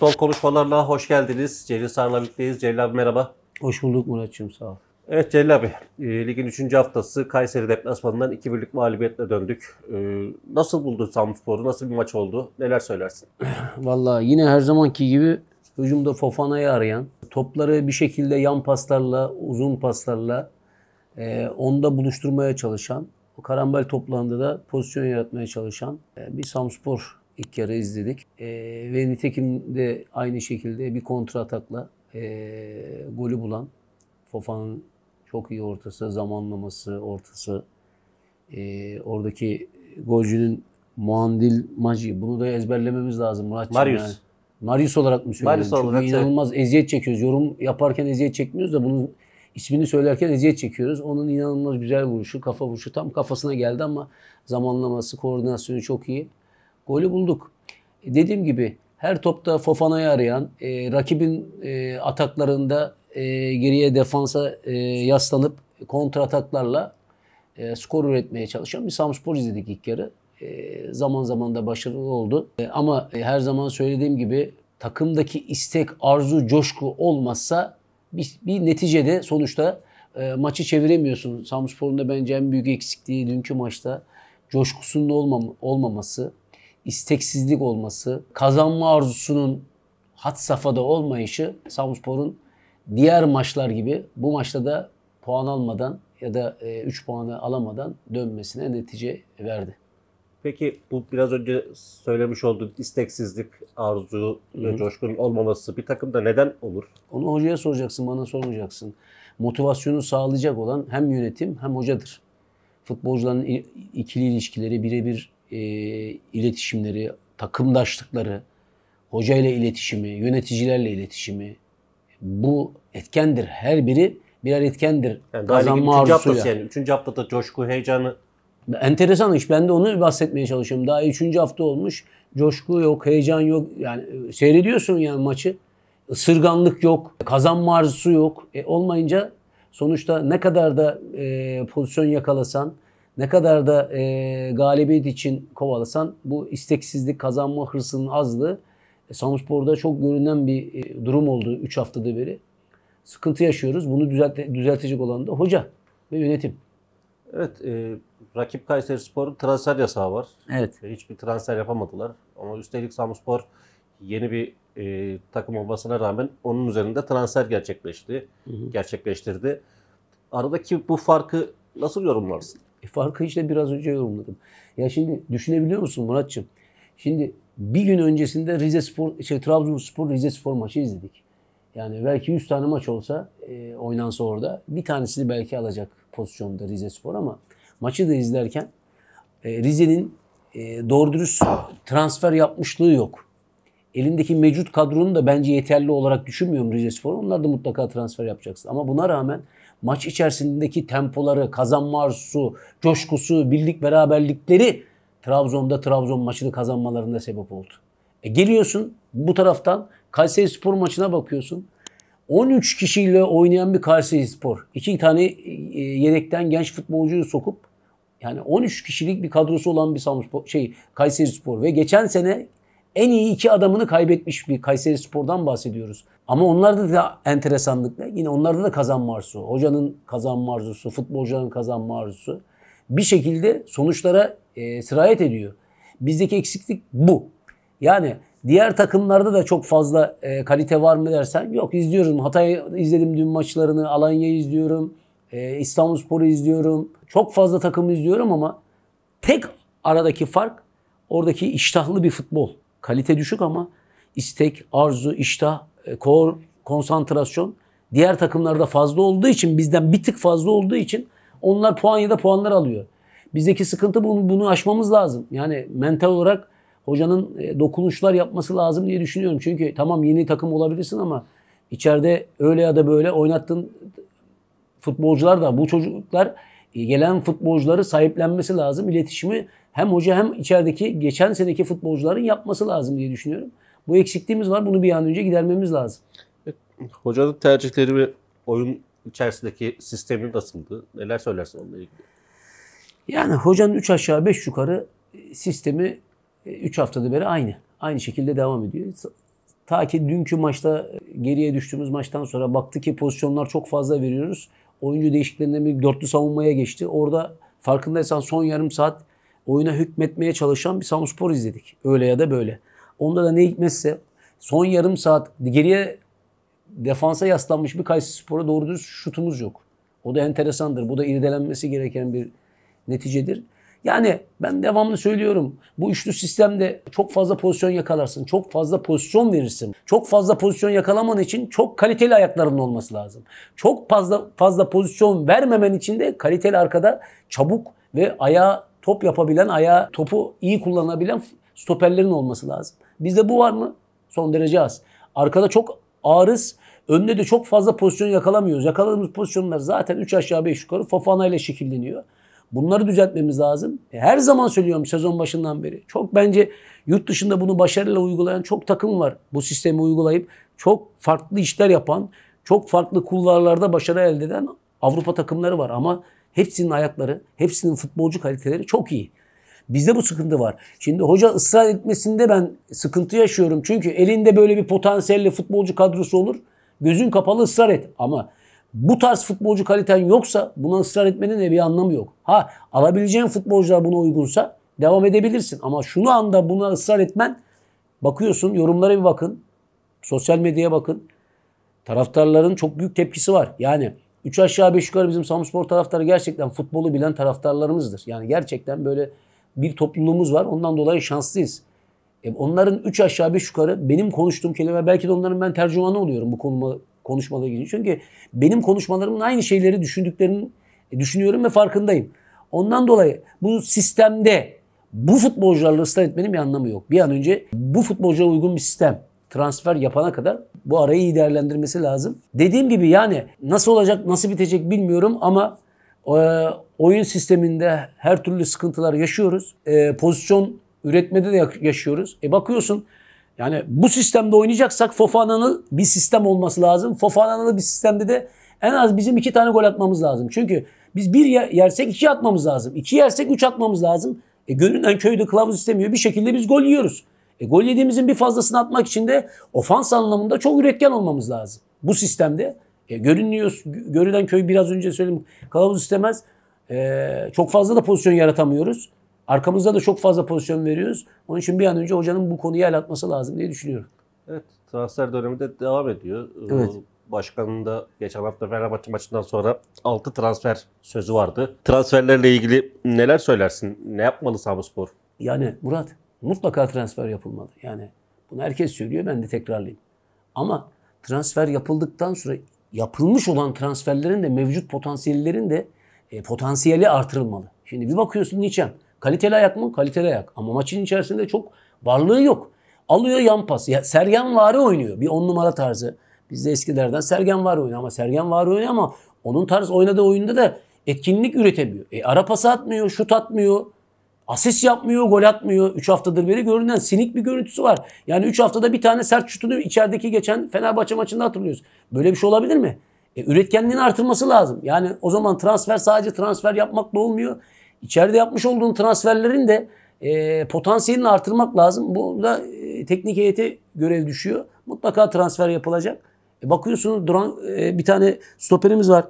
Futbol konuşmalarına hoş geldiniz. Celil Sarı'la birlikteyiz. Celil abi merhaba. Hoş bulduk Muratçığım sağ ol. Evet Celil abi, e, ligin 3. haftası Kayseri deplasmanından 2 birlik mağlubiyetle döndük. E, nasıl buldun Samspor'u, nasıl bir maç oldu, neler söylersin? Valla yine her zamanki gibi hücumda Fofana'yı arayan, topları bir şekilde yan paslarla, uzun paslarla e, onda buluşturmaya çalışan, o karambel toplandığı da pozisyon yaratmaya çalışan e, bir Samspor ilk yarı izledik. E, ve nitekim de aynı şekilde bir kontra atakla e, ee, golü bulan Fofa'nın çok iyi ortası, zamanlaması, ortası. E, oradaki golcünün Muandil Maci. Bunu da ezberlememiz lazım Murat. Marius. Yani. Marius olarak mı söylüyorum? Marius olarak Çünkü inanılmaz evet. eziyet çekiyoruz. Yorum yaparken eziyet çekmiyoruz da bunun ismini söylerken eziyet çekiyoruz. Onun inanılmaz güzel vuruşu, kafa vuruşu tam kafasına geldi ama zamanlaması, koordinasyonu çok iyi. Golü bulduk. E, dediğim gibi her topta Fofana'yı arayan, e, rakibin e, ataklarında e, geriye defansa e, yaslanıp kontra ataklarla e, skor üretmeye çalışan bir Samspor izledik ilk yarı. E, zaman zaman da başarılı oldu. E, ama e, her zaman söylediğim gibi takımdaki istek, arzu, coşku olmazsa bir, bir neticede sonuçta e, maçı çeviremiyorsun. Samspor'un da bence en büyük eksikliği dünkü maçta coşkusunun olmam olmaması, isteksizlik olması, kazanma arzusunun hat safhada olmayışı Samspor'un diğer maçlar gibi bu maçta da puan almadan ya da 3 e, puanı alamadan dönmesine netice verdi. Peki bu biraz önce söylemiş olduğun isteksizlik, arzu ve coşkunun olmaması bir takımda neden olur? Onu hocaya soracaksın, bana sormayacaksın. Motivasyonu sağlayacak olan hem yönetim hem hocadır. Futbolcuların ikili ilişkileri, birebir e, iletişimleri, takımdaşlıkları, hocayla iletişimi, yöneticilerle iletişimi bu etkendir. Her biri birer etkendir. Yani Kazanma arzusuyla. Haftası yani. Üçüncü haftada coşku, heyecanı Enteresan iş. Ben de onu bahsetmeye çalışıyorum. Daha üçüncü hafta olmuş. Coşku yok, heyecan yok. Yani e, seyrediyorsun yani maçı. Sırganlık yok, kazanma arzusu yok. E, olmayınca sonuçta ne kadar da e, pozisyon yakalasan, ne kadar da e, galibiyet için kovalasan bu isteksizlik, kazanma hırsının azlığı e, Samspor'da çok görünen bir e, durum oldu 3 haftada beri. Sıkıntı yaşıyoruz. Bunu düzelte, düzeltecek olan da hoca ve yönetim. Evet, e, rakip Kayseri Spor'un transfer yasağı var. Evet. E, hiçbir transfer yapamadılar. Ama üstelik Samspor yeni bir e, takım olmasına rağmen onun üzerinde transfer gerçekleşti. Hı hı. Gerçekleştirdi. Aradaki bu farkı nasıl yorumlarsın? E farkı işte biraz önce yorumladım. Ya şimdi düşünebiliyor musun Muratçım? Şimdi bir gün öncesinde Rize Spor, şey, Trabzonspor Rize Spor maçı izledik. Yani belki 100 tane maç olsa e, oynansa orada bir tanesini belki alacak pozisyonda Rize Spor ama maçı da izlerken e, Rize'nin e, doğru dürüst transfer yapmışlığı yok. Elindeki mevcut kadronu da bence yeterli olarak düşünmüyorum Rize Spor'u. Onlar da mutlaka transfer yapacaksın. Ama buna rağmen maç içerisindeki tempoları, kazanma arzusu, coşkusu, birlik beraberlikleri Trabzon'da Trabzon maçını kazanmalarında sebep oldu. E geliyorsun bu taraftan Kayseri Spor maçına bakıyorsun. 13 kişiyle oynayan bir Kayseri Spor. İki tane e, yedekten genç futbolcuyu sokup yani 13 kişilik bir kadrosu olan bir Samspor, şey Kayseri Spor ve geçen sene en iyi iki adamını kaybetmiş bir Kayseri Spor'dan bahsediyoruz. Ama onlarda da enteresanlıkla yine onlarda da kazanma arzusu. Hocanın kazanma arzusu, futbolcuların kazanma arzusu bir şekilde sonuçlara e, sirayet ediyor. Bizdeki eksiklik bu. Yani diğer takımlarda da çok fazla e, kalite var mı dersen yok izliyorum. Hatay izledim dün maçlarını, Alanya'yı izliyorum, e, İstanbulspor'u izliyorum. Çok fazla takım izliyorum ama tek aradaki fark oradaki iştahlı bir futbol. Kalite düşük ama istek, arzu, iştah e, konsantrasyon diğer takımlarda fazla olduğu için bizden bir tık fazla olduğu için onlar puan ya da puanlar alıyor. Bizdeki sıkıntı bunu, bunu aşmamız lazım. Yani mental olarak hocanın e, dokunuşlar yapması lazım diye düşünüyorum. Çünkü tamam yeni takım olabilirsin ama içeride öyle ya da böyle oynattığın futbolcular da bu çocuklar e, gelen futbolcuları sahiplenmesi lazım. İletişimi hem hoca hem içerideki geçen seneki futbolcuların yapması lazım diye düşünüyorum. Bu eksikliğimiz var. Bunu bir an önce gidermemiz lazım. E, hocanın tercihleri ve oyun içerisindeki sistemi nasıldı? Neler söylersin onunla ilgili? Yani hocanın 3 aşağı 5 yukarı sistemi 3 e, haftada beri aynı. Aynı şekilde devam ediyor. Ta ki dünkü maçta e, geriye düştüğümüz maçtan sonra baktı ki pozisyonlar çok fazla veriyoruz. Oyuncu değişikliğinde bir dörtlü savunmaya geçti. Orada farkındaysan son yarım saat oyuna hükmetmeye çalışan bir Samspor izledik. Öyle ya da böyle. Onda da ne hikmetse son yarım saat geriye defansa yaslanmış bir Kayseri Spor'a doğru düz şutumuz yok. O da enteresandır. Bu da irdelenmesi gereken bir neticedir. Yani ben devamlı söylüyorum. Bu üçlü sistemde çok fazla pozisyon yakalarsın. Çok fazla pozisyon verirsin. Çok fazla pozisyon yakalaman için çok kaliteli ayaklarının olması lazım. Çok fazla fazla pozisyon vermemen için de kaliteli arkada çabuk ve ayağa top yapabilen, ayağa topu iyi kullanabilen stoperlerin olması lazım. Bizde bu var mı? Son derece az. Arkada çok ağırız. Önde de çok fazla pozisyon yakalamıyoruz. Yakaladığımız pozisyonlar zaten 3 aşağı 5 yukarı Fofana ile şekilleniyor. Bunları düzeltmemiz lazım. E, her zaman söylüyorum sezon başından beri. Çok bence yurt dışında bunu başarıyla uygulayan çok takım var. Bu sistemi uygulayıp çok farklı işler yapan, çok farklı kulvarlarda başarı elde eden Avrupa takımları var. Ama hepsinin ayakları, hepsinin futbolcu kaliteleri çok iyi. Bizde bu sıkıntı var. Şimdi hoca ısrar etmesinde ben sıkıntı yaşıyorum. Çünkü elinde böyle bir potansiyelli futbolcu kadrosu olur. Gözün kapalı ısrar et. Ama bu tarz futbolcu kaliten yoksa buna ısrar etmenin de bir anlamı yok. Ha alabileceğin futbolcular buna uygunsa devam edebilirsin. Ama şunu anda buna ısrar etmen bakıyorsun yorumlara bir bakın. Sosyal medyaya bakın. Taraftarların çok büyük tepkisi var. Yani 3 aşağı 5 yukarı bizim Samspor taraftarı gerçekten futbolu bilen taraftarlarımızdır. Yani gerçekten böyle bir topluluğumuz var. Ondan dolayı şanslıyız. E onların üç aşağı beş yukarı benim konuştuğum kelime belki de onların ben tercümanı oluyorum bu konuma, konuşmalara ilgili. Çünkü benim konuşmalarımın aynı şeyleri düşündüklerini e, düşünüyorum ve farkındayım. Ondan dolayı bu sistemde bu futbolcularla ısrar etmenin bir anlamı yok. Bir an önce bu futbolcuya uygun bir sistem transfer yapana kadar bu arayı iyi değerlendirmesi lazım. Dediğim gibi yani nasıl olacak, nasıl bitecek bilmiyorum ama e, Oyun sisteminde her türlü sıkıntılar yaşıyoruz. E, pozisyon üretmede de yaşıyoruz. E bakıyorsun yani bu sistemde oynayacaksak Fofana'nın bir sistem olması lazım. Fofana'nın bir sistemde de en az bizim iki tane gol atmamız lazım. Çünkü biz bir yersek iki atmamız lazım. İki yersek üç atmamız lazım. E gönülden köyde kılavuz istemiyor. Bir şekilde biz gol yiyoruz. E gol yediğimizin bir fazlasını atmak için de ofans anlamında çok üretken olmamız lazım. Bu sistemde e, görünüyor, görülen köy biraz önce söyledim kılavuz istemez. Ee, çok fazla da pozisyon yaratamıyoruz. Arkamızda da çok fazla pozisyon veriyoruz. Onun için bir an önce hocanın bu konuyu el atması lazım diye düşünüyorum. Evet, transfer dönemi de devam ediyor. Ee, evet. Başkanın da geçen hafta Fenerbahçe maçından sonra 6 transfer sözü vardı. Transferlerle ilgili neler söylersin? Ne yapmalı Sabıspor? Yani Murat mutlaka transfer yapılmalı. Yani bunu herkes söylüyor ben de tekrarlayayım. Ama transfer yapıldıktan sonra yapılmış olan transferlerin de mevcut potansiyellerin de e, potansiyeli artırılmalı. Şimdi bir bakıyorsun Niçen. Kaliteli ayak mı? Kaliteli ayak. Ama maçın içerisinde çok varlığı yok. Alıyor yan pas. Ya, Sergen Vari oynuyor. Bir on numara tarzı. Bizde eskilerden Sergen Vari oynuyor ama Sergen Vari oynuyor ama onun tarz oynadığı oyunda da etkinlik üretemiyor. E, ara pas atmıyor, şut atmıyor. Asist yapmıyor, gol atmıyor. 3 haftadır beri görünen sinik bir görüntüsü var. Yani 3 haftada bir tane sert şutunu içerideki geçen Fenerbahçe maçında hatırlıyoruz. Böyle bir şey olabilir mi? E, üretkenliğin artırması lazım. Yani o zaman transfer sadece transfer yapmakla olmuyor. İçeride yapmış olduğun transferlerin de e, potansiyelini artırmak lazım. Bu da e, teknik heyete görev düşüyor. Mutlaka transfer yapılacak. E, bakıyorsunuz Duran, e, bir tane stoperimiz var.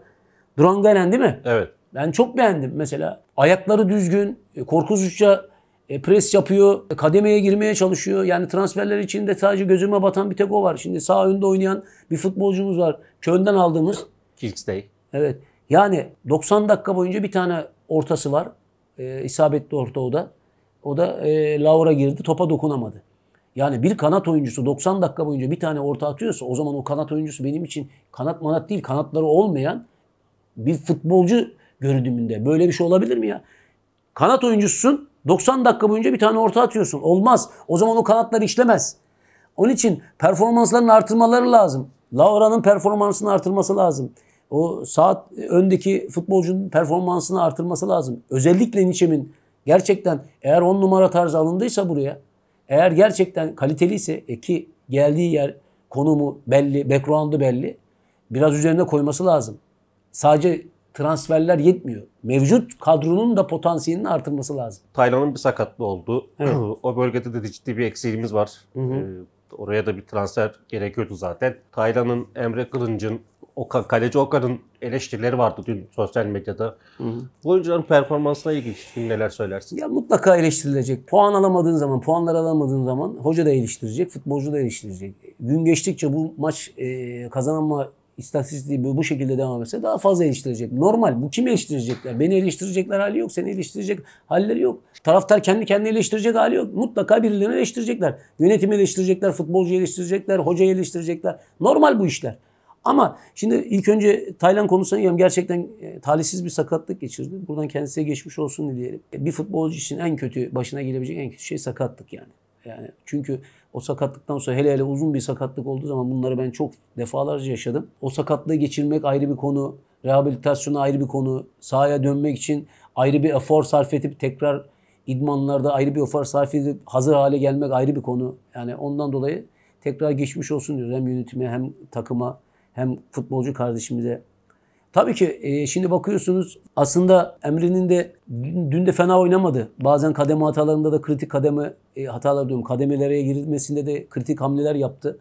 Duran Galen değil mi? Evet. Ben çok beğendim mesela. Ayakları düzgün, e, korkusuzca e, pres yapıyor, kademeye girmeye çalışıyor. Yani transferler içinde sadece gözüme batan bir tek o var. Şimdi sağ önde oynayan bir futbolcumuz var. Köln'den aldığımız. Kilksday. Evet. Yani 90 dakika boyunca bir tane ortası var. E, isabetli orta o da. O da e, Laura girdi. Topa dokunamadı. Yani bir kanat oyuncusu 90 dakika boyunca bir tane orta atıyorsa o zaman o kanat oyuncusu benim için kanat manat değil kanatları olmayan bir futbolcu görünümünde. Böyle bir şey olabilir mi ya? Kanat oyuncusun 90 dakika boyunca bir tane orta atıyorsun. Olmaz. O zaman o kanatlar işlemez. Onun için performansların artırmaları lazım. Laura'nın performansını artırması lazım. O saat öndeki futbolcunun performansını artırması lazım. Özellikle Nişem'in gerçekten eğer 10 numara tarzı alındıysa buraya, eğer gerçekten kaliteliyse e ki geldiği yer konumu belli, background'u belli. Biraz üzerine koyması lazım. Sadece transferler yetmiyor. Mevcut kadronun da potansiyelini artırması lazım. Taylan'ın bir sakatlı oldu. Evet. o bölgede de ciddi bir eksiğimiz var. Hı hı. Ee, oraya da bir transfer gerekiyordu zaten. Taylan'ın, Emre Kılınç'ın, Okan, kaleci Okan'ın eleştirileri vardı dün sosyal medyada. Hı hı. Bu oyuncuların performansına ilgili neler söylersin? Ya mutlaka eleştirilecek. Puan alamadığın zaman, puanlar alamadığın zaman hoca da eleştirecek, futbolcu da eleştirecek. Gün geçtikçe bu maç e, kazanma istatistiği bu şekilde devam etse daha fazla eleştirecek. Normal. Bu kimi eleştirecekler? Beni eleştirecekler hali yok. Seni eleştirecek halleri yok. Taraftar kendi kendini eleştirecek hali yok. Mutlaka birilerini eleştirecekler. Yönetimi eleştirecekler, futbolcu eleştirecekler, hocayı eleştirecekler. Normal bu işler. Ama şimdi ilk önce Taylan konusuna gelelim. Gerçekten e, talihsiz bir sakatlık geçirdi. Buradan kendisine geçmiş olsun dileyelim. E, bir futbolcu için en kötü, başına gelebilecek en kötü şey sakatlık yani. Yani çünkü o sakatlıktan sonra hele hele uzun bir sakatlık olduğu zaman bunları ben çok defalarca yaşadım. O sakatlığı geçirmek ayrı bir konu, rehabilitasyona ayrı bir konu, sahaya dönmek için ayrı bir efor sarf edip tekrar idmanlarda ayrı bir efor sarf edip hazır hale gelmek ayrı bir konu. Yani ondan dolayı tekrar geçmiş olsun diyoruz hem yönetime hem takıma hem futbolcu kardeşimize Tabii ki e, şimdi bakıyorsunuz aslında Emre'nin de dün de fena oynamadı. Bazen kademe hatalarında da kritik kademe e, hatalar diyorum. Kademelere girilmesinde de kritik hamleler yaptı.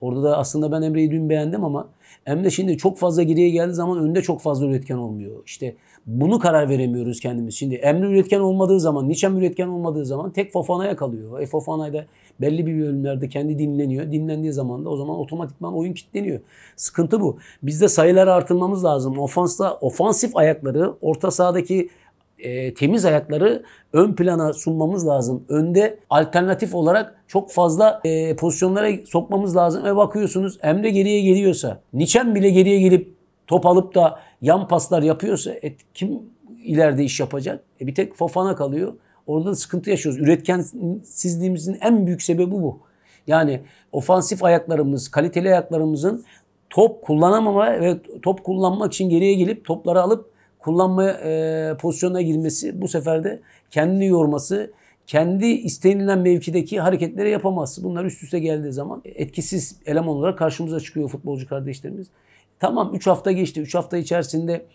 Orada da aslında ben Emre'yi dün beğendim ama Emre şimdi çok fazla geriye geldiği zaman önde çok fazla üretken olmuyor. İşte bunu karar veremiyoruz kendimiz. Şimdi Emre üretken olmadığı zaman, Niçem üretken olmadığı zaman tek Fofana'ya kalıyor. E Fofana'yı belli bir bölümlerde kendi dinleniyor. Dinlendiği zaman da o zaman otomatikman oyun kilitleniyor. Sıkıntı bu. Bizde sayıları artırmamız lazım. Ofansta ofansif ayakları, orta sahadaki e, temiz ayakları ön plana sunmamız lazım. Önde alternatif olarak çok fazla e, pozisyonlara sokmamız lazım. Ve bakıyorsunuz Emre geriye geliyorsa, Niçen bile geriye gelip top alıp da yan paslar yapıyorsa et, kim ileride iş yapacak? E, bir tek Fofana kalıyor. Orada da sıkıntı yaşıyoruz. Üretkensizliğimizin en büyük sebebi bu. Yani ofansif ayaklarımız, kaliteli ayaklarımızın top kullanamama ve top kullanmak için geriye gelip topları alıp kullanma e, pozisyonuna girmesi bu sefer de kendini yorması, kendi istenilen mevkideki hareketleri yapamaz. Bunlar üst üste geldiği zaman etkisiz eleman olarak karşımıza çıkıyor futbolcu kardeşlerimiz. Tamam 3 hafta geçti. 3 hafta içerisinde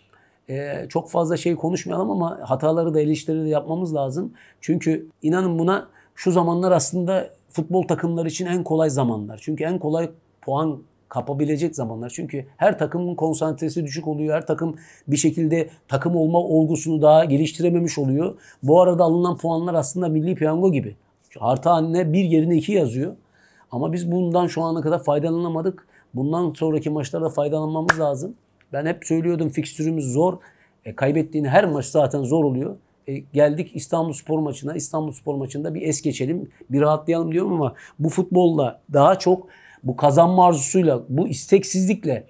ee, çok fazla şey konuşmayalım ama hataları da eleştirileri de yapmamız lazım. Çünkü inanın buna şu zamanlar aslında futbol takımları için en kolay zamanlar. Çünkü en kolay puan kapabilecek zamanlar. Çünkü her takımın konsantresi düşük oluyor. Her takım bir şekilde takım olma olgusunu daha geliştirememiş oluyor. Bu arada alınan puanlar aslında milli piyango gibi. Artı anne bir yerine iki yazıyor. Ama biz bundan şu ana kadar faydalanamadık. Bundan sonraki maçlarda faydalanmamız lazım. Ben hep söylüyordum fikstürümüz zor. E, kaybettiğin her maç zaten zor oluyor. E, geldik İstanbul Spor maçına. İstanbul Spor maçında bir es geçelim, bir rahatlayalım diyorum ama bu futbolla daha çok bu kazanma arzusuyla, bu isteksizlikle,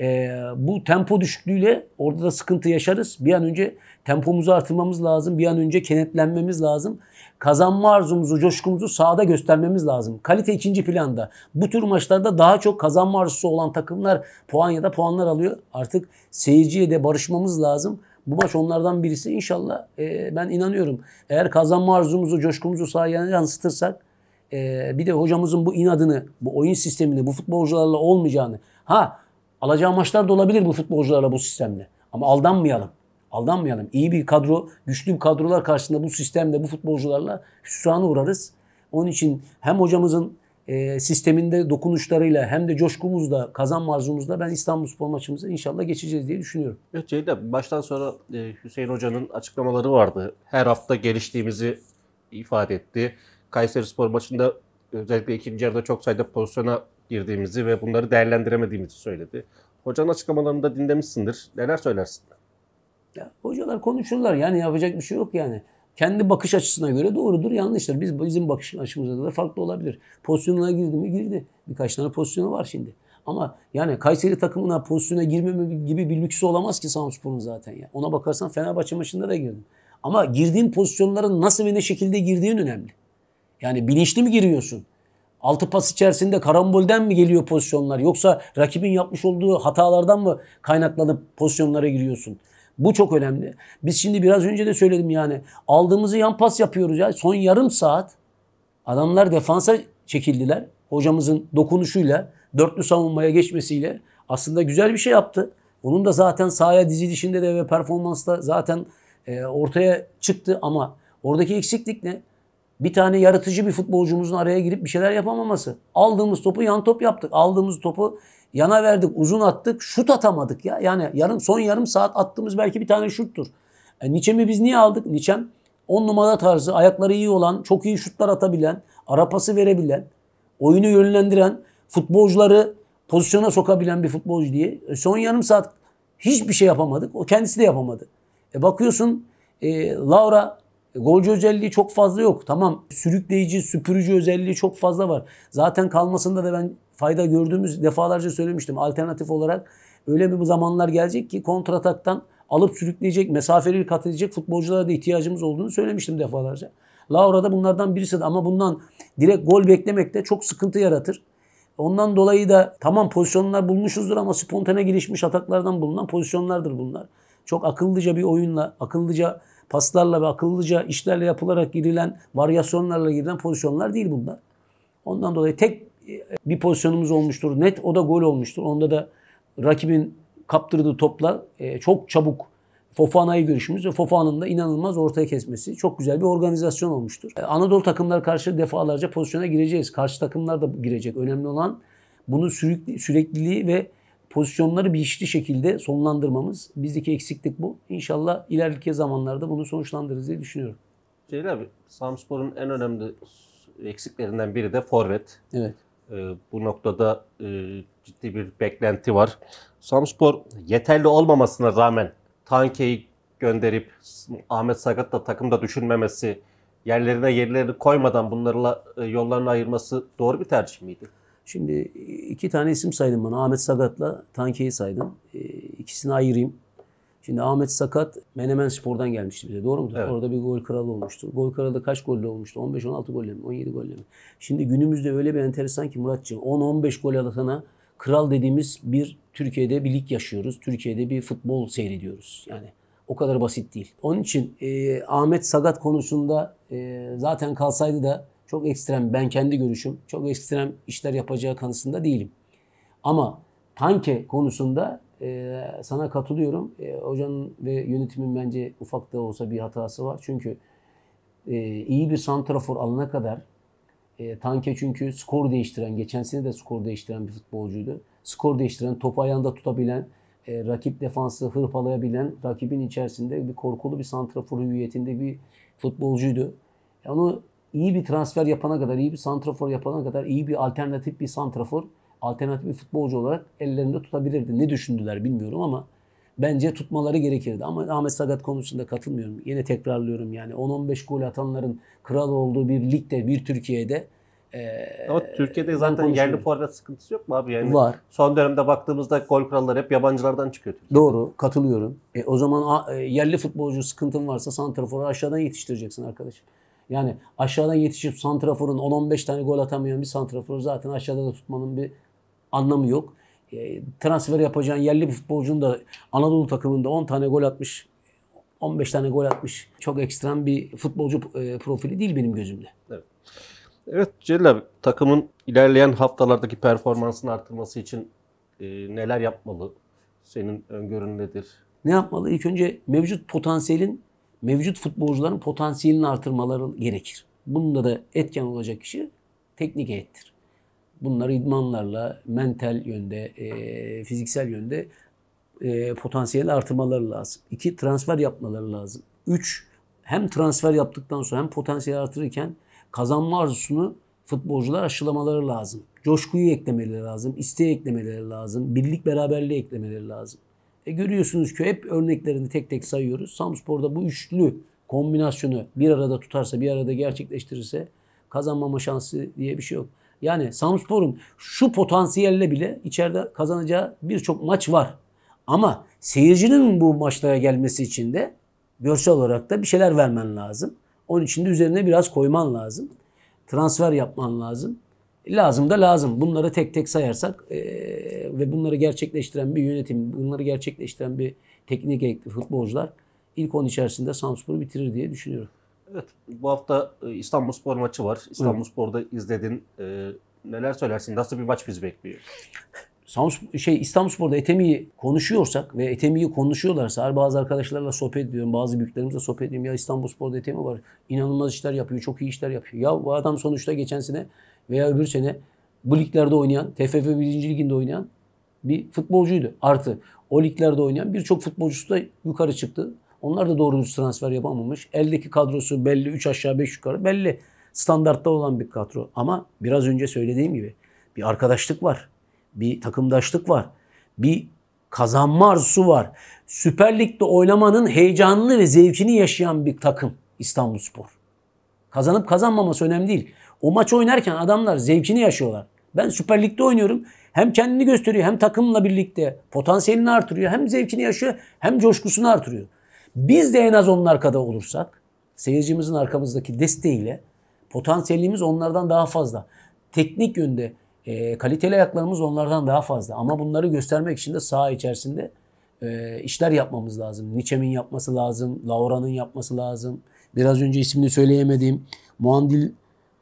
e, bu tempo düşüklüğüyle orada da sıkıntı yaşarız. Bir an önce tempomuzu artırmamız lazım. Bir an önce kenetlenmemiz lazım kazanma arzumuzu, coşkumuzu sahada göstermemiz lazım. Kalite ikinci planda. Bu tür maçlarda daha çok kazanma arzusu olan takımlar puan ya da puanlar alıyor. Artık seyirciye de barışmamız lazım. Bu maç onlardan birisi. İnşallah e, ben inanıyorum. Eğer kazanma arzumuzu, coşkumuzu sahaya yansıtırsak e, bir de hocamızın bu inadını, bu oyun sistemini, bu futbolcularla olmayacağını. Ha alacağı maçlar da olabilir bu futbolcularla bu sistemle. Ama aldanmayalım. Aldanmayalım. İyi bir kadro, güçlü bir kadrolar karşısında bu sistemde, bu futbolcularla hüsrana uğrarız. Onun için hem hocamızın e, sisteminde dokunuşlarıyla hem de coşkumuzda, kazanma arzumuzla ben İstanbul Spor maçımızı inşallah geçeceğiz diye düşünüyorum. Evet Ceyda, baştan sonra e, Hüseyin Hoca'nın açıklamaları vardı. Her hafta geliştiğimizi ifade etti. Kayseri Spor maçında özellikle ikinci yarıda çok sayıda pozisyona girdiğimizi ve bunları değerlendiremediğimizi söyledi. Hocanın açıklamalarını da dinlemişsindir. Neler söylersin? Ya, hocalar konuşurlar yani yapacak bir şey yok yani. Kendi bakış açısına göre doğrudur, yanlıştır. Biz bizim bakış açımızda da farklı olabilir. Pozisyonuna girdi mi girdi. Birkaç tane pozisyonu var şimdi. Ama yani Kayseri takımına pozisyona girmeme gibi bir lüksü olamaz ki Samspor'un zaten ya. Ona bakarsan Fenerbahçe maçında da girdim. Ama girdiğin pozisyonların nasıl ve ne şekilde girdiğin önemli. Yani bilinçli mi giriyorsun? Altı pas içerisinde karambolden mi geliyor pozisyonlar? Yoksa rakibin yapmış olduğu hatalardan mı kaynaklanıp pozisyonlara giriyorsun? Bu çok önemli. Biz şimdi biraz önce de söyledim yani. Aldığımızı yan pas yapıyoruz ya. Son yarım saat adamlar defansa çekildiler. Hocamızın dokunuşuyla, dörtlü savunmaya geçmesiyle aslında güzel bir şey yaptı. Onun da zaten sahaya dizilişinde de ve performansta zaten e, ortaya çıktı ama oradaki eksiklik ne? Bir tane yaratıcı bir futbolcumuzun araya girip bir şeyler yapamaması. Aldığımız topu yan top yaptık. Aldığımız topu Yana verdik, uzun attık, şut atamadık ya. Yani yarım son yarım saat attığımız belki bir tane şuttur. E, Niçem'i biz niye aldık? Niçem 10 numara tarzı, ayakları iyi olan, çok iyi şutlar atabilen, arapası verebilen, oyunu yönlendiren, futbolcuları pozisyona sokabilen bir futbolcu diye. E, son yarım saat hiçbir şey yapamadık. O kendisi de yapamadı. E bakıyorsun e, Laura e, golcü özelliği çok fazla yok. Tamam sürükleyici, süpürücü özelliği çok fazla var. Zaten kalmasında da ben fayda gördüğümüz defalarca söylemiştim. Alternatif olarak öyle bir zamanlar gelecek ki kontrataktan alıp sürükleyecek, mesafeli kat edecek futbolculara da ihtiyacımız olduğunu söylemiştim defalarca. Laura da bunlardan birisi de ama bundan direkt gol beklemek de çok sıkıntı yaratır. Ondan dolayı da tamam pozisyonlar bulmuşuzdur ama spontane gelişmiş ataklardan bulunan pozisyonlardır bunlar. Çok akıllıca bir oyunla, akıllıca paslarla ve akıllıca işlerle yapılarak girilen, varyasyonlarla girilen pozisyonlar değil bunlar. Ondan dolayı tek bir pozisyonumuz olmuştur. Net o da gol olmuştur. Onda da rakibin kaptırdığı topla e, çok çabuk Fofana'yı görüşümüz ve Fofana'nın da inanılmaz ortaya kesmesi. Çok güzel bir organizasyon olmuştur. E, Anadolu takımlar karşı defalarca pozisyona gireceğiz. Karşı takımlar da girecek. Önemli olan bunun sürekli, sürekliliği ve pozisyonları bilinçli şekilde sonlandırmamız. Bizdeki eksiklik bu. İnşallah ileriki zamanlarda bunu sonuçlandırırız diye düşünüyorum. Ceyl abi, Samspor'un en önemli eksiklerinden biri de forvet. Evet. Ee, bu noktada e, ciddi bir beklenti var. Samspor yeterli olmamasına rağmen Tanke'yi gönderip Ahmet Sagat da takımda düşünmemesi, yerlerine yerlerini koymadan bunlarla e, yollarını ayırması doğru bir tercih miydi? Şimdi iki tane isim saydım bana. Ahmet Sagat'la Tanke'yi saydım. E, ikisini ayırayım. Şimdi Ahmet Sakat Menemen Spor'dan gelmişti bize doğru mu? Evet. Orada bir gol kralı olmuştu. Gol kralı da kaç golle olmuştu? 15-16 golle mi? 17 golle mi? Şimdi günümüzde öyle bir enteresan ki Muratçığım 10-15 gol atana kral dediğimiz bir Türkiye'de bir lig yaşıyoruz. Türkiye'de bir futbol seyrediyoruz. Yani o kadar basit değil. Onun için e, Ahmet Sagat konusunda e, zaten kalsaydı da çok ekstrem ben kendi görüşüm çok ekstrem işler yapacağı kanısında değilim. Ama Tanke konusunda e, sana katılıyorum. E, hocanın ve yönetimin bence ufak da olsa bir hatası var. Çünkü e, iyi bir santrafor alana kadar e, Tanke çünkü skor değiştiren, geçen sene de skor değiştiren bir futbolcuydu. Skor değiştiren, topu ayağında tutabilen, e, rakip defansı hırpalayabilen, rakibin içerisinde bir korkulu bir santrafor hüviyetinde bir futbolcuydu. onu iyi bir transfer yapana kadar, iyi bir santrafor yapana kadar, iyi bir alternatif bir santrafor alternatif bir futbolcu olarak ellerinde tutabilirdi. Ne düşündüler bilmiyorum ama bence tutmaları gerekirdi. Ama Ahmet Sadat konusunda katılmıyorum. Yine tekrarlıyorum yani 10-15 gol atanların kral olduğu bir ligde, bir Türkiye'de ee, Ama Türkiye'de zaten yerli forvet sıkıntısı yok mu abi? Yani var. Son dönemde baktığımızda gol kralları hep yabancılardan çıkıyor. Türkiye'de. Doğru, katılıyorum. E, o zaman a, e, yerli futbolcu sıkıntın varsa santraforu aşağıdan yetiştireceksin arkadaş. Yani aşağıdan yetişip santraforun 10-15 tane gol atamayan bir santraforu zaten aşağıda da tutmanın bir anlamı yok. E, transfer yapacağın yerli bir futbolcunun da Anadolu takımında 10 tane gol atmış, 15 tane gol atmış. Çok ekstrem bir futbolcu e, profili değil benim gözümde. Evet. Evet Celil abi, takımın ilerleyen haftalardaki performansını artırması için e, neler yapmalı? Senin öngörün nedir? Ne yapmalı? İlk önce mevcut potansiyelin, mevcut futbolcuların potansiyelini artırmaları gerekir. Bunda da etken olacak kişi teknik heyettir bunları idmanlarla mental yönde, e, fiziksel yönde e, potansiyel artırmaları lazım. İki, transfer yapmaları lazım. Üç, hem transfer yaptıktan sonra hem potansiyel artırırken kazanma arzusunu futbolcular aşılamaları lazım. Coşkuyu eklemeleri lazım, isteği eklemeleri lazım, birlik beraberliği eklemeleri lazım. E görüyorsunuz ki hep örneklerini tek tek sayıyoruz. Samspor'da bu üçlü kombinasyonu bir arada tutarsa, bir arada gerçekleştirirse kazanmama şansı diye bir şey yok. Yani Samspor'un şu potansiyelle bile içeride kazanacağı birçok maç var. Ama seyircinin bu maçlara gelmesi için de görsel olarak da bir şeyler vermen lazım. Onun için de üzerine biraz koyman lazım. Transfer yapman lazım. Lazım da lazım. Bunları tek tek sayarsak e, ve bunları gerçekleştiren bir yönetim, bunları gerçekleştiren bir teknik ekip futbolcular ilk 10 içerisinde Samspor'u bitirir diye düşünüyorum. Evet, bu hafta e, İstanbul Spor maçı var. İstanbul Hı. Spor'da izledin. E, neler söylersin? Nasıl bir maç bizi bekliyor? şey İstanbul Spor'da Etemi'yi konuşuyorsak ve Etemi'yi konuşuyorlarsa her bazı arkadaşlarla sohbet ediyorum, bazı büyüklerimizle sohbet ediyorum. Ya İstanbul Spor'da Etemi var. İnanılmaz işler yapıyor, çok iyi işler yapıyor. Ya bu adam sonuçta geçen sene veya öbür sene bu liglerde oynayan, TFF 1. liginde oynayan bir futbolcuydu. Artı o liglerde oynayan birçok futbolcusu da yukarı çıktı. Onlar da doğru transfer yapamamış. Eldeki kadrosu belli. 3 aşağı 5 yukarı belli. Standartta olan bir kadro. Ama biraz önce söylediğim gibi bir arkadaşlık var. Bir takımdaşlık var. Bir kazanma arzusu var. Süper Lig'de oynamanın heyecanını ve zevkini yaşayan bir takım İstanbulspor. Kazanıp kazanmaması önemli değil. O maç oynarken adamlar zevkini yaşıyorlar. Ben Süper Lig'de oynuyorum. Hem kendini gösteriyor hem takımla birlikte potansiyelini artırıyor. Hem zevkini yaşıyor hem coşkusunu artırıyor. Biz de en az onlar kadar olursak seyircimizin arkamızdaki desteğiyle potansiyelimiz onlardan daha fazla. Teknik yönde e, kaliteli ayaklarımız onlardan daha fazla. Ama bunları göstermek için de saha içerisinde e, işler yapmamız lazım. Niçem'in yapması lazım. Laura'nın yapması lazım. Biraz önce ismini söyleyemediğim Muandil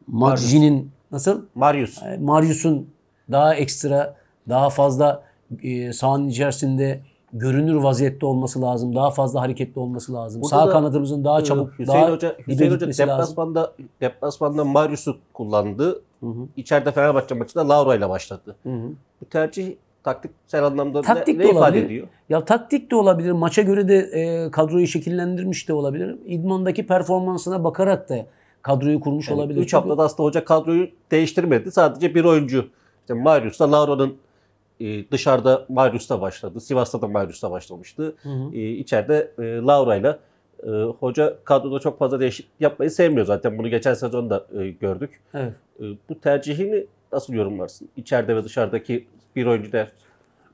Magji'nin nasıl? Marius. E, Marius'un daha ekstra, daha fazla e, sahanın içerisinde görünür vaziyette olması lazım. Daha fazla hareketli olması lazım. Burada Sağ da, kanadımızın daha e, çabuk, Hüseyin daha Hoca, Hüseyin Hoca deplasmanda, lazım. deplasmanda Marius'u kullandı. Hı hı. İçeride Fenerbahçe maçında Laura ile başladı. Hı hı. Bu tercih taktiksel anlamda taktik ne, ne ifade ediyor? Ya taktik de olabilir. Maça göre de e, kadroyu şekillendirmiş de olabilir. İdman'daki performansına bakarak da kadroyu kurmuş yani olabilir. 3 haftada aslında hoca kadroyu değiştirmedi. Sadece bir oyuncu. İşte Marius'la Laura'nın e, dışarıda Marius'ta başladı. Sivas'ta da Marius'ta başlamıştı. Hı hı. E, içeride e, Laura'yla e, hoca kadroda çok fazla değişiklik yapmayı sevmiyor zaten. Bunu geçen sezon da e, gördük. Evet. E, bu tercihini nasıl yorumlarsın? İçeride ve dışarıdaki bir oyuncu der.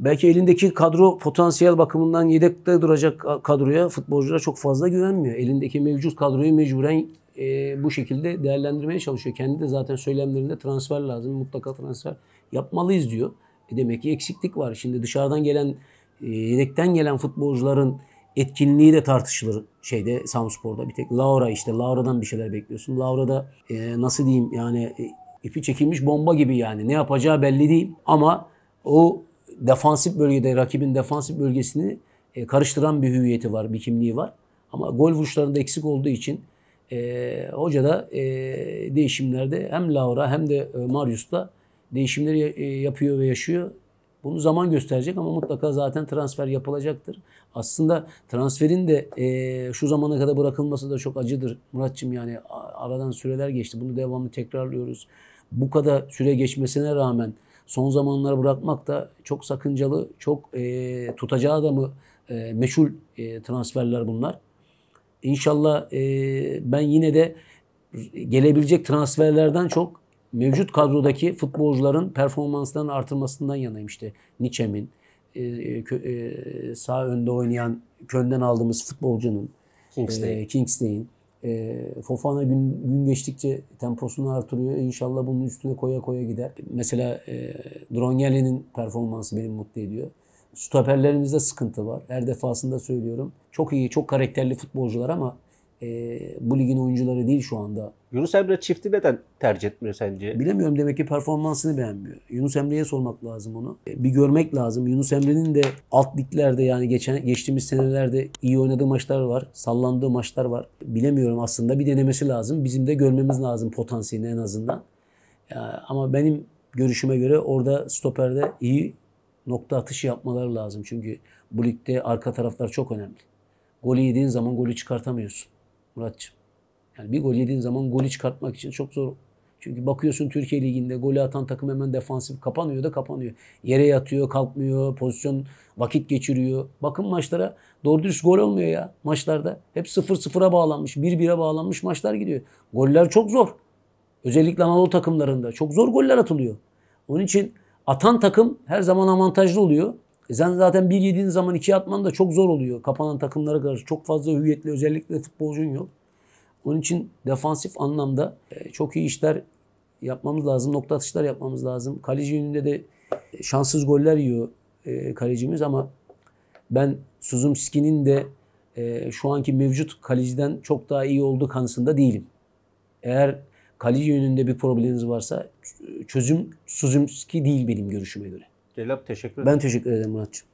Belki elindeki kadro potansiyel bakımından yedekte duracak kadroya futbolcular çok fazla güvenmiyor. Elindeki mevcut kadroyu mecburen e, bu şekilde değerlendirmeye çalışıyor. Kendi de zaten söylemlerinde transfer lazım, mutlaka transfer yapmalıyız diyor. E demek ki eksiklik var. Şimdi dışarıdan gelen, e, yedekten gelen futbolcuların etkinliği de tartışılır şeyde Samspor'da. Bir tek Laura işte Laura'dan bir şeyler bekliyorsun. Laura'da e, nasıl diyeyim yani e, ipi çekilmiş bomba gibi yani. Ne yapacağı belli değil ama o defansif bölgede rakibin defansif bölgesini e, karıştıran bir hüviyeti var, bir kimliği var. Ama gol vuruşlarında eksik olduğu için e, hoca da e, değişimlerde hem Laura hem de e, da değişimleri e, yapıyor ve yaşıyor. Bunu zaman gösterecek ama mutlaka zaten transfer yapılacaktır. Aslında transferin de e, şu zamana kadar bırakılması da çok acıdır. Muratçım yani aradan süreler geçti. Bunu devamlı tekrarlıyoruz. Bu kadar süre geçmesine rağmen son zamanlara bırakmak da çok sakıncalı, çok e, tutacağı adamı e, meşhur e, transferler bunlar. İnşallah e, ben yine de gelebilecek transferlerden çok mevcut kadrodaki futbolcuların performanslarını artırmasından yanayım işte. Nietzsche'min, e, e, e, sağ önde oynayan könden aldığımız futbolcunun, Kingsley. e, Kingsley'in. E, Fofana gün, gün geçtikçe temposunu artırıyor. İnşallah bunun üstüne koya koya gider. Mesela e, Drongeli'nin performansı beni mutlu ediyor. Stoperlerimizde sıkıntı var. Her defasında söylüyorum. Çok iyi, çok karakterli futbolcular ama e, bu ligin oyuncuları değil şu anda. Yunus Emre çifti neden tercih etmiyor sence? Bilemiyorum demek ki performansını beğenmiyor. Yunus Emre'ye sormak lazım onu. E, bir görmek lazım. Yunus Emre'nin de alt liglerde yani geçen geçtiğimiz senelerde iyi oynadığı maçlar var. Sallandığı maçlar var. Bilemiyorum aslında bir denemesi lazım. Bizim de görmemiz lazım potansiyelini en azından. E, ama benim görüşüme göre orada stoperde iyi nokta atışı yapmaları lazım. Çünkü bu ligde arka taraflar çok önemli. Golü yediğin zaman golü çıkartamıyorsun. Muratçım. Yani bir gol yediğin zaman golü çıkartmak için çok zor. Çünkü bakıyorsun Türkiye Ligi'nde golü atan takım hemen defansif kapanıyor da kapanıyor. Yere yatıyor, kalkmıyor, pozisyon vakit geçiriyor. Bakın maçlara doğru dürüst gol olmuyor ya maçlarda. Hep 0-0'a bağlanmış, 1-1'e bağlanmış maçlar gidiyor. Goller çok zor. Özellikle Anadolu takımlarında çok zor goller atılıyor. Onun için atan takım her zaman avantajlı oluyor. E sen zaten bir yediğin zaman iki atman da çok zor oluyor. Kapanan takımlara karşı çok fazla hüviyetli özellikle futbolcun yok. Onun için defansif anlamda e, çok iyi işler yapmamız lazım. Nokta atışlar yapmamız lazım. Kaleci yönünde de e, şanssız goller yiyor e, kalecimiz ama ben Suzumski'nin de şu anki mevcut kaleciden çok daha iyi olduğu kanısında değilim. Eğer kaleci yönünde bir probleminiz varsa çözüm Suzumski değil benim görüşüme göre. Celal teşekkür ederim. Ben teşekkür ederim Muratçım.